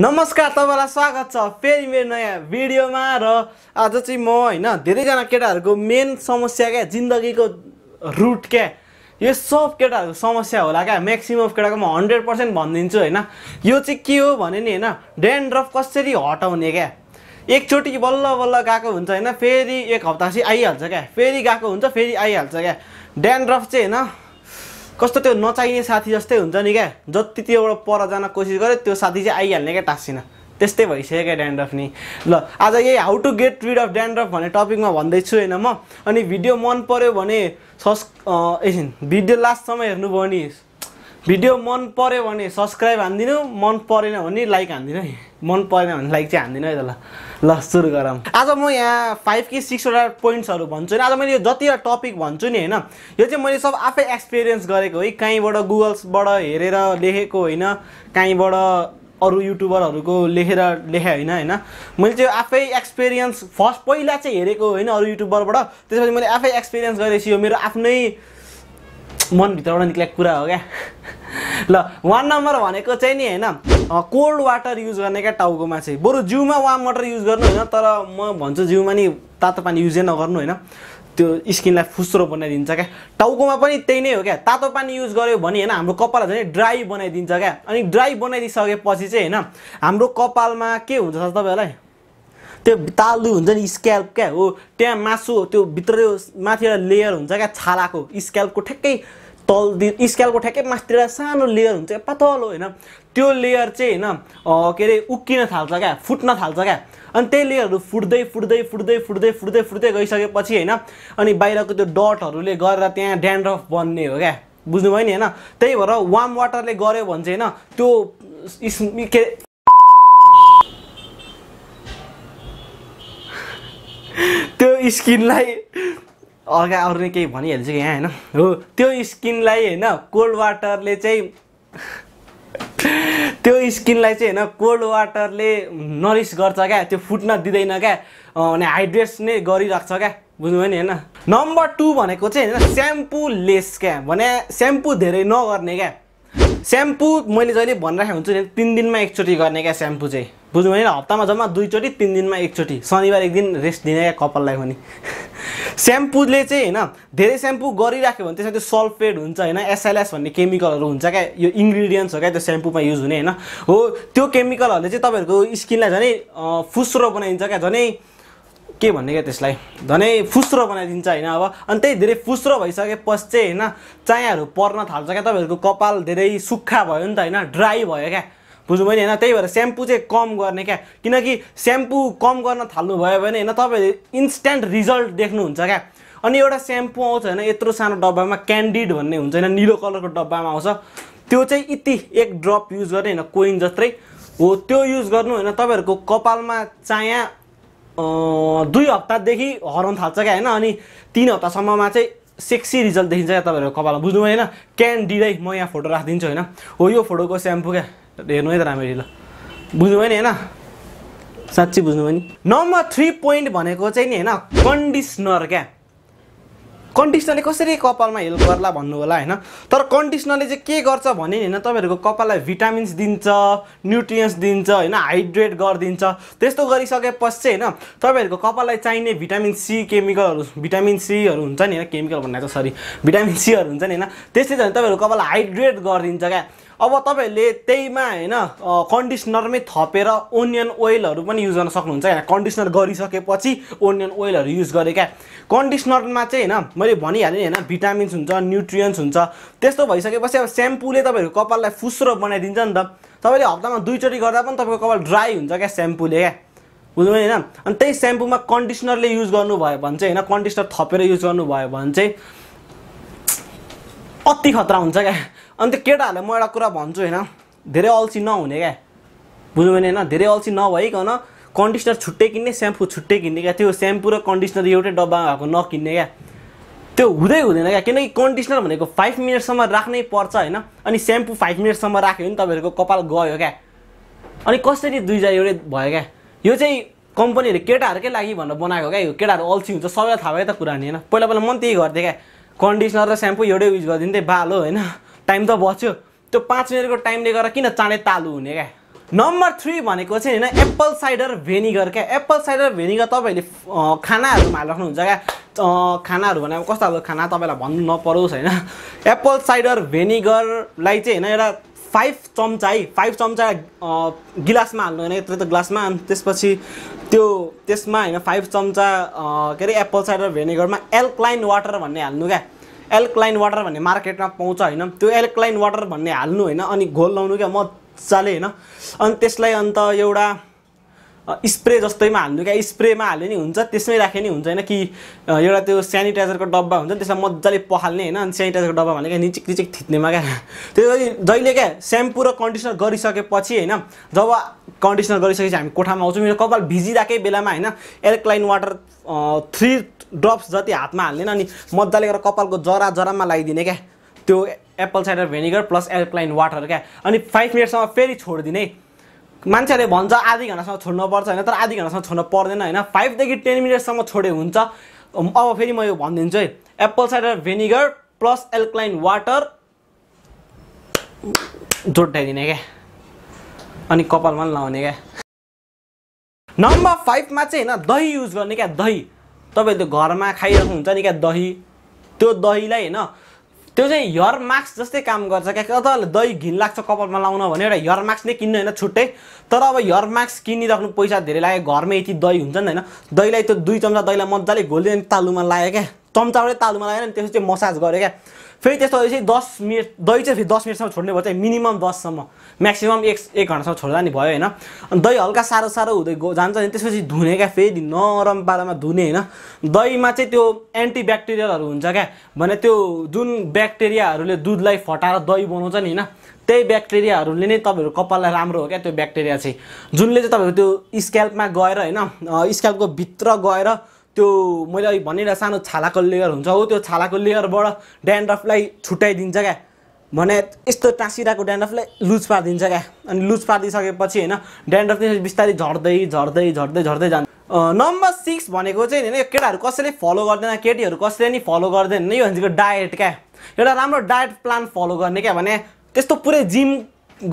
नमस्कार तपाईँलाई स्वागत छ फेरि मेरो नयाँ भिडियोमा र आज चाहिँ म होइन धेरैजना केटाहरूको मेन समस्या क्या जिन्दगीको रुट क्या यो सब केटाहरूको समस्या होला क्या म्याक्सिमम् केटाको म हन्ड्रेड पर्सेन्ट भनिदिन्छु होइन यो चाहिँ के हो भने नि होइन ड्यान्ड्रफ कसरी हटाउने क्या एकचोटि बल्ल बल्ल गएको हुन्छ होइन फेरि एक हप्ता चाहिँ आइहाल्छ क्या फेरि गएको हुन्छ फेरि आइहाल्छ क्या ड्यान्ड्रफ चाहिँ होइन कस्तो त्यो नचाहिने साथी जस्तै हुन्छ नि क्या जति त्योबाट पर जान कोसिस गर्यो त्यो साथी चाहिँ आइहाल्ने क्या टाँसिन त्यस्तै भइसक्यो क्या ड्यान्ड्रफ नि ल आज यही how to get rid of dandruff भन्ने टपिकमा भन्दैछु होइन म अनि भिडियो मन पऱ्यो भने सस् एकछिन भिडियो लास्टसम्म हेर्नुभयो नि भिडियो मन पऱ्यो भने सब्सक्राइब हानिदिनु मन परेन भने लाइक हानिदिनु है मन परेन भने लाइक चाहिँ हानिदिनु है त ल ल सुरु गरौँ आज म यहाँ फाइभ कि सिक्सवटा पोइन्ट्सहरू भन्छु नि आज मैले यो जतिवटा टपिक भन्छु नि होइन यो चाहिँ मैले सब आफै एक्सपिरियन्स गरेको है कहीँबाट गुगल्सबाट हेरेर लेखेको होइन कहीँबाट अरू युट्युबरहरूको लेखेर लेखे होइन होइन मैले चाहिँ आफै एक्सपिरियन्स फर्स्ट पहिला चाहिँ हेरेको होइन अरू युट्युबरबाट त्यसपछि मैले आफै एक्सपिरियन्स गरेपछि यो मेरो आफ्नै मनभित्रबाट निक्लेको कुरा हो क्या ल वान नम्बर भनेको चाहिँ नि होइन कोल्ड वाटर युज गर्ने क्या टाउकोमा चाहिँ बरु जिउमा वार्म वाटर युज गर्नु होइन तर म भन्छु जिउमा नि तातो पानी युजै नगर्नु होइन त्यो स्किनलाई फुस्रो बनाइदिन्छ क्या टाउकोमा पनि त्यही नै हो क्या तातो पानी युज गर्यो भने होइन हाम्रो कपाल झन् ड्राई बनाइदिन्छ क्या अनि ड्राई बनाइदिइसकेपछि चाहिँ होइन हाम्रो कपालमा के हुन्छ तपाईँहरूलाई त्यो तालु हुन्छ नि स्क्याल्प क्या हो त्यहाँ मासु त्यो भित्र माथि एउटा लेयर हुन्छ क्या छालाको स्क्याल्पको ठ्याक्कै तल स्केलको ठ्याक्कै मासतिर सानो लेयर हुन्छ पातलो होइन त्यो लेयर चाहिँ होइन के अरे उक्किन थाल्छ क्या फुट्न थाल्छ क्या अनि त्यही लेयरहरू फुट्दै फुट्दै फुट्दै फुट्दै फुट्दै फुट्दै गइसकेपछि होइन अनि बाहिरको त्यो डटहरूले गरेर त्यहाँ ड्यान्ड्रफ बन्ने हो क्या बुझ्नुभयो नि होइन त्यही भएर वार्म वाटरले गऱ्यो भने चाहिँ होइन त्यो के त्यो स्किनलाई अर्का अरू नै केही भनिहाल्छु कि यहाँ होइन हो त्यो स्किनलाई होइन कोल्ड वाटरले चाहिँ त्यो स्किनलाई चाहिँ होइन कोल्ड वाटरले नरिस गर्छ क्या त्यो फुट्न दिँदैन क्या अनि हाइड्रेट्स नै गरिराख्छ क्या बुझ्नुभयो नि होइन नम्बर टू भनेको चाहिँ होइन स्याम्पू लेस क्या भने स्याम्पू धेरै नगर्ने क्या स्याम्पू मैले जहिले भनिरहेको हुन्छु नि तिन दिनमा एकचोटि गर्ने क्या स्याम्पू चाहिँ बुझ्नु भने हप्तामा जम्मा दुईचोटि तिन दिनमा एकचोटि शनिबार एक दिन रेस्ट दिने क्या कपाललाई पनि स्याम्पूले चाहिँ होइन धेरै स्याम्पू गरिराख्यो भने त्यसमा त्यो सल्फेट हुन्छ होइन एसएलएस भन्ने केमिकलहरू हुन्छ क्या यो इन्ग्रिडियन्ट्स हो क्या त्यो स्याम्पूमा युज हुने होइन हो त्यो केमिकलहरूले चाहिँ तपाईँहरूको स्किनलाई झनै फुस्रो बनाइन्छ क्या झनै के भन्ने क्या त्यसलाई धनै फुस्रो बनाइदिन्छ होइन अब अनि त्यही धेरै फुस्रो भइसकेपछि चाहिँ होइन चायाहरू पर्न थाल्छ क्या तपाईँहरूको कपाल धेरै सुक्खा भयो नि त होइन ड्राई भयो क्या बुझ्नु भयो नि होइन त्यही भएर स्याम्पू चाहिँ कम गर्ने क्या किनकि स्याम्पू कम गर्न थाल्नुभयो भने होइन तपाईँहरूले इन्स्ट्यान्ट रिजल्ट देख्नुहुन्छ क्या अनि एउटा स्याम्पू आउँछ होइन यत्रो सानो डब्बामा क्यान्डिड भन्ने हुन्छ होइन निलो कलरको डब्बामा आउँछ त्यो चाहिँ यति एक ड्रप युज गर्ने होइन कोइन जस्तै हो त्यो युज गर्नु होइन तपाईँहरूको कपालमा चाया दुई हप्तादेखि हराउनु थाल्छ क्या होइन अनि तिन हप्तासम्ममा चाहिँ सेक्सी रिजल्ट देखिन्छ क्या तपाईँहरूको कपालमा बुझ्नु होइन क्यान डिरै म यहाँ फोटो राखिदिन्छु होइन हो यो फोटोको स्याम्पू क्या हेर्नु है त राम्ररी ल बुझ्नुभयो नि होइन साँच्ची बुझ्नुभयो नि नम्बर थ्री पोइन्ट भनेको चाहिँ नि होइन कन्डिसनर क्या कन्डिसनरले कसरी कपालमा हेल्प गर्ला भन्नु होला होइन तर कन्डिसनरले चाहिँ के गर्छ भने होइन तपाईँहरूको कपाललाई भिटामिन्स दिन्छ न्युट्रियन्स दिन्छ होइन हाइड्रेट गरिदिन्छ त्यस्तो गरिसकेपछि चाहिँ होइन तपाईँहरूको कपाललाई चाहिने भिटामिन सी केमिकलहरू भिटामिन सीहरू हुन्छ नि होइन केमिकल भन्दा त सरी भिटामिन सीहरू हुन्छ नि होइन त्यसले चाहिँ तपाईँहरूको कपाललाई हाइड्रेट गरिदिन्छ क्या अब तपाईँहरूले त्यहीमा होइन कन्डिसनरमै थपेर ओनियन ओइलहरू पनि युज गर्न सक्नुहुन्छ होइन कन्डिसनर गरिसकेपछि ओनियन ओइलहरू युज गरेँ क्या कन्डिसनरमा चाहिँ होइन मैले भनिहालेँ होइन भिटामिन्स हुन्छ न्युट्रियन्स हुन्छ त्यस्तो भइसकेपछि अब स्याम्पूले तपाईँहरूको कपाललाई फुस्रो बनाइदिन्छ नि त तपाईँले हप्तामा दुईचोटि गर्दा पनि तपाईँको कपाल ड्राई हुन्छ क्या स्याम्पूले क्या बुझ्नु होइन अनि त्यही स्याम्पूमा कन्डिसनरले युज गर्नुभयो भने चाहिँ होइन कन्डिसनर थपेर युज गर्नुभयो भने चाहिँ अति खतरा हुन्छ क्या अन्त केटाहरूलाई म एउटा कुरा भन्छु होइन धेरै अल्छी नहुने क्या बुझ्यो भने होइन धेरै अल्छी नभइकन कन्डिसनर छुट्टै किन्ने स्याम्पू छुट्टै किन्ने क्या त्यो स्याम्पू र कन्डिसनर एउटै डब्बा भएको नकिन्ने क्या त्यो हुँदै हुँदैन क्या किनकि कन्डिसनर भनेको फाइभ मिनटसम्म राख्नै पर्छ होइन अनि स्याम्पू फाइभ मिनटसम्म राख्यो भने तपाईँहरूको कपाल गयो क्या अनि कसरी दुईजना एउटै भयो क्या यो चाहिँ कम्पनीहरू केटाहरूकै लागि भनेर बनाएको क्या यो केटाहरू अल्छी हुन्छ सबैलाई थाहा भयो त कुरा नि होइन पहिला पहिला मन त्यही गर्थेँ क्या कन्डिसनर र स्याम्पू एउटै युज गरिदिन्थेँ बाल हो होइन टाइम त बच्यो त्यो पाँच मिनटको टाइमले गर्दा किन चाँडै तालु हुने क्या नम्बर थ्री भनेको चाहिँ होइन एप्पल साइडर भेनिगर क्या एप्पल साइडर भेनिगर तपाईँहरूले खानाहरूमा हालिराख्नुहुन्छ क्या खानाहरू भनेको कस्तो खालको खाना तपाईँलाई भन्नु नपरोस् होइन एप्पल साइडर भेनिगरलाई चाहिँ होइन एउटा फाइभ चम्चा है फाइभ चम्चा गिलासमा हाल्नु होइन यत्रो त ग्लासमा अनि त्यसपछि त्यो त्यसमा होइन फाइभ चम्चा के अरे एप्पल साइडर भेनिगरमा एल्क्लाइन वाटर भन्ने हाल्नु क्या एल्कलाइन वाटर भन्ने मार्केटमा पाउँछ होइन त्यो एल्कलाइन वाटर भन्ने हाल्नु होइन अनि घोल लाउनु क्या मजाले होइन अनि त्यसलाई अन्त एउटा स्प्रे जस्तैमा हाल्नु क्या स्प्रेमा हाल्यो नि हुन्छ त्यसमै राख्यो नि हुन्छ होइन कि एउटा त्यो सेनिटाइजरको डब्बा हुन्छ नि त्यसमा मजाले पखाल्ने होइन अनि सेनिटाइजरको डब्बा भनेको निचिक निचिक थिच्नेमा क्या त्यो जहिले क्या स्याम्पू र कन्डिसनर गरिसकेपछि होइन जब कन्डिसनर गरिसकेपछि हामी कोठामा आउँछौँ मेरो कपाल भिजिरहेकै बेलामा होइन एल्कलाइन वाटर थ्री ड्रप्स जति हातमा हाल्दैन अनि मजाले गरेर कपालको जरा जरामा लगाइदिने क्या त्यो apple cider vinegar plus alkaline water क्या अनि फाइभ मिनटसम्म फेरि छोडिदिने मान्छेहरूले भन्छ आधी घन्टासम्म पर्छ होइन तर आधी घन्टासम्म छोड्न पर्दैन होइन फाइभदेखि टेन मिनटसम्म छोडे हुन्छ अब फेरि म यो भनिदिन्छु है apple cider vinegar plus alkaline water जोड्याइदिने क्या अनि कपालमा पनि लाउने क्या नम्बर फाइभमा चाहिँ होइन दही युज गर्ने क्या दही तपाईँहरू घरमा खाइरहेको हुन्छ नि क्या दही त्यो दहीलाई होइन त्यो चाहिँ हेयर मास्क जस्तै काम गर्छ क्या तपाईँहरूले दही घिन लाग्छ कपालमा लाउन भने एउटा हेयर मास्क नै किन्नु होइन छुट्टै तर अब हेयर मास्क किनिराख्नु पैसा धेरै लाग्यो घरमै यति दही हुन्छ नि होइन दहीलाई त्यो दुई चम्चा दहीलाई मजाले घोलिदियो भने तालुमा लाग्यो क्या चम्चाबाटै तालुमा लाग्यो नि त्यसपछि मसाज गऱ्यो क्या फेरि त्यस्तो चाहिँ दस मिनट दही चाहिँ फेरि दस मिनटसम्म छोड्ने भयो चाहिँ मिनिमम दससम्म म्याक्सिमम् एक एक घन्टासम्म छोड्दा नि भयो होइन अनि दही हल्का साह्रो साह्रो हुँदै जान्छ नि त्यसपछि धुने क्या फेरि नरम पारामा धुने होइन दहीमा चाहिँ त्यो एन्टी ब्याक्टेरियलहरू हुन्छ क्या भने त्यो जुन ब्याक्टेरियाहरूले दुधलाई फटाएर दही बनाउँछ नि होइन त्यही ब्याक्टेरियाहरूले नै तपाईँहरू कपाललाई राम्रो हो क्या त्यो ब्याक्टेरिया चाहिँ जुनले चाहिँ तपाईँहरू त्यो स्क्याल्पमा गएर होइन स्क्याल्पको भित्र गएर त्यो मैले अघि भनेर सानो छालाको लेयर हुन्छ हो त्यो छालाको लेयरबाट ड्यान्ड्रफलाई छुट्याइदिन्छ क्या भने यस्तो टाँसिरहेको ड्यान्ड्रफलाई लुज पारिदिन्छ क्या अनि लुज पारिदिइसकेपछि होइन ड्यान्ड्रफ त्यसरी बिस्तारै झर्दै झर्दै झर्दै झर्दै जान्छ नम्बर सिक्स भनेको चाहिँ होइन यो केटाहरू कसैले फलो गर्दैन केटीहरू कसैले नि फलो गर्दैन यो भनेको डायट क्या एउटा राम्रो डायट प्लान फलो गर्ने क्या भने त्यस्तो पुरै जिम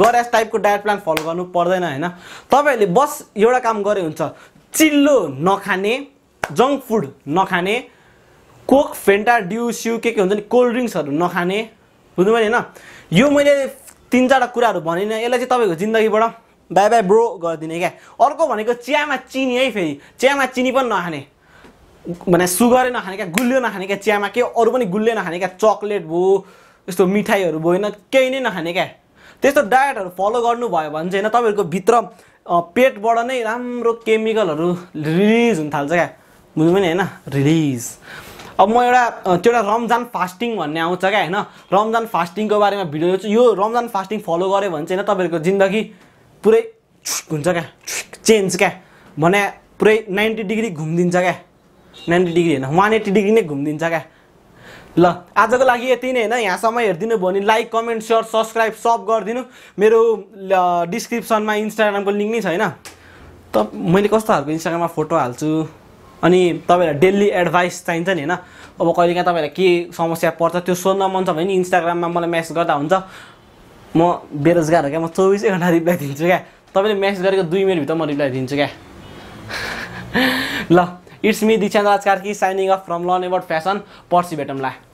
गरे टाइपको डायट प्लान फलो गर्नु पर्दैन होइन तपाईँहरूले बस एउटा काम गरे हुन्छ चिल्लो नखाने जङ्क फुड नखाने कोक फेन्टा ड्यु स्यु के के हुन्छ नि कोल्ड ड्रिङ्क्सहरू नखाने बुझ्नु नि होइन यो मैले तिन चारवटा कुराहरू भने यसलाई चाहिँ तपाईँको जिन्दगीबाट बाई बाई ब्रो गरिदिने क्या अर्को भनेको चियामा चिनी है फेरि चियामा चिनी पनि नखाने भने सुगरै नखाने क्या गुलियो नखाने क्या चियामा के अरू पनि गुलियो नखाने क्या चक्लेट भयो यस्तो मिठाईहरू भयो होइन केही नै नखाने क्या त्यस्तो डायटहरू फलो गर्नुभयो भने चाहिँ होइन तपाईँहरूको भित्र पेटबाट नै राम्रो केमिकलहरू रिलिज हुन थाल्छ क्या बुझ्नु पनि होइन रिलिज अब म एउटा त्यो एउटा रमजान फास्टिङ भन्ने आउँछ क्या होइन रमजान फास्टिङको बारेमा भिडियो गर्छु यो रमजान फास्टिङ फलो गऱ्यो भने चाहिँ होइन तपाईँहरूको जिन्दगी पुरै हुन्छ क्या चेन्ज क्या भने पुरै नाइन्टी डिग्री घुमिदिन्छ क्या नाइन्टी डिग्री होइन वान एट्टी डिग्री नै घुमिदिन्छ क्या ल आजको लागि यति नै होइन यहाँसम्म हेरिदिनु भयो भने लाइक कमेन्ट सेयर सब्सक्राइब सब गरिदिनु मेरो डिस्क्रिप्सनमा इन्स्टाग्रामको लिङ्क नै छ होइन त मैले कस्तो खालको इन्स्टाग्राममा फोटो हाल्छु अनि तपाईँलाई डेली एडभाइस चाहिन्छ नि होइन अब कहिलेकाहीँ तपाईँलाई के समस्या पर्छ त्यो सोध्न मन छ भने इन्स्टाग्राममा मलाई म्यासेज गर्दा हुन्छ म बेरोजगार हो क्या म चौबिसै घन्टा रिप्लाई दिन्छु क्या तपाईँले म्यासेज गरेको दुई मिनटभित्र म रिप्लाई दिन्छु क्या ल it's me Dikshant Raj Karki signing off from learn about fashion पर्सि भेटौँला